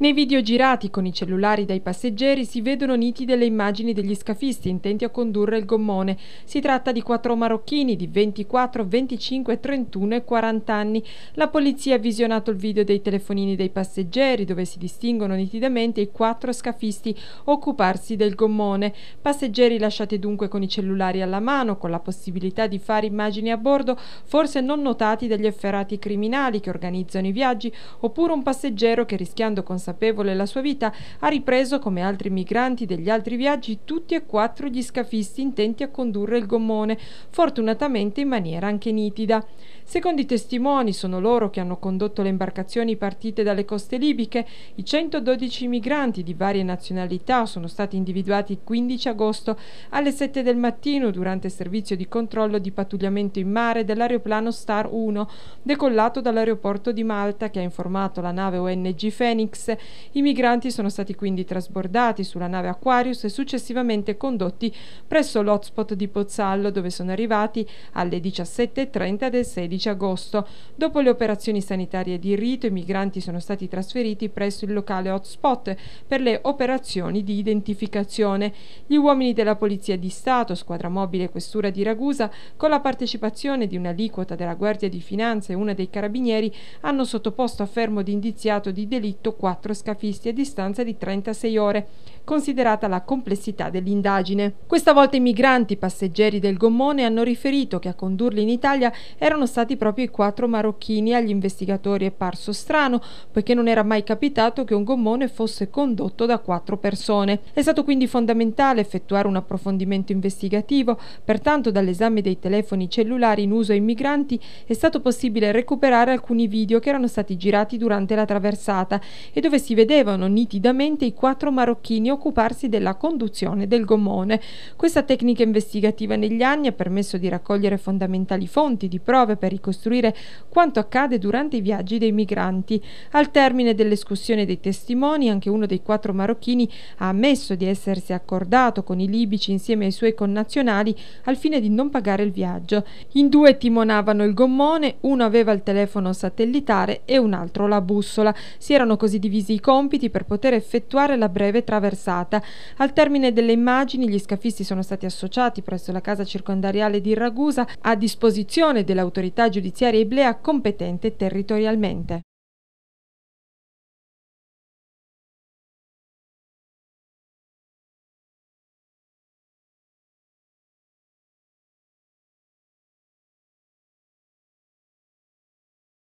Nei video girati con i cellulari dai passeggeri si vedono nitide le immagini degli scafisti intenti a condurre il gommone. Si tratta di quattro marocchini di 24, 25, 31 e 40 anni. La polizia ha visionato il video dei telefonini dei passeggeri dove si distinguono nitidamente i quattro scafisti occuparsi del gommone. Passeggeri lasciati dunque con i cellulari alla mano, con la possibilità di fare immagini a bordo, forse non notati dagli efferati criminali che organizzano i viaggi, oppure un passeggero che rischiando con consapevole la sua vita, ha ripreso, come altri migranti degli altri viaggi, tutti e quattro gli scafisti intenti a condurre il gommone, fortunatamente in maniera anche nitida. Secondo i testimoni, sono loro che hanno condotto le imbarcazioni partite dalle coste libiche. I 112 migranti di varie nazionalità sono stati individuati il 15 agosto alle 7 del mattino durante il servizio di controllo di pattugliamento in mare dell'aeroplano Star 1, decollato dall'aeroporto di Malta che ha informato la nave ONG Phoenix i migranti sono stati quindi trasbordati sulla nave Aquarius e successivamente condotti presso l'hotspot di Pozzallo dove sono arrivati alle 17.30 del 16 agosto. Dopo le operazioni sanitarie di rito i migranti sono stati trasferiti presso il locale hotspot per le operazioni di identificazione. Gli uomini della Polizia di Stato, squadra mobile e questura di Ragusa, con la partecipazione di un'aliquota della Guardia di Finanza e una dei Carabinieri, hanno sottoposto a fermo di indiziato di delitto quattro scafisti a distanza di 36 ore considerata la complessità dell'indagine. Questa volta i migranti passeggeri del gommone hanno riferito che a condurli in Italia erano stati proprio i quattro marocchini. Agli investigatori è parso strano, poiché non era mai capitato che un gommone fosse condotto da quattro persone. È stato quindi fondamentale effettuare un approfondimento investigativo, pertanto dall'esame dei telefoni cellulari in uso ai migranti è stato possibile recuperare alcuni video che erano stati girati durante la traversata e dove si vedevano nitidamente i quattro marocchini occuparsi della conduzione del gommone. Questa tecnica investigativa negli anni ha permesso di raccogliere fondamentali fonti di prove per ricostruire quanto accade durante i viaggi dei migranti. Al termine dell'escussione dei testimoni, anche uno dei quattro marocchini ha ammesso di essersi accordato con i libici insieme ai suoi connazionali al fine di non pagare il viaggio. In due timonavano il gommone, uno aveva il telefono satellitare e un altro la bussola. Si erano così divisi i compiti per poter effettuare la breve traversata passata. Al termine delle immagini gli scafisti sono stati associati presso la casa circondariale di Ragusa a disposizione dell'autorità giudiziaria iblea competente territorialmente.